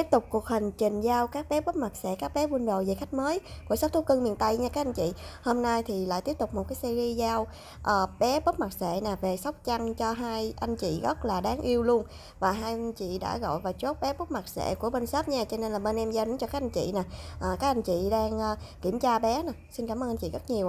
Tiếp tục cuộc hành trình giao các bé bóp mặt sẽ các bé buôn đồ về khách mới của shop thú cưng miền Tây nha các anh chị. Hôm nay thì lại tiếp tục một cái series giao uh, bé bóp mặt sẽ nè về sóc trăng cho hai anh chị rất là đáng yêu luôn và hai anh chị đã gọi và chốt bé bóp mặt sẽ của bên shop nha cho nên là bên em giao đến cho các anh chị nè. Uh, các anh chị đang uh, kiểm tra bé nè. Xin cảm ơn anh chị rất nhiều ạ. À.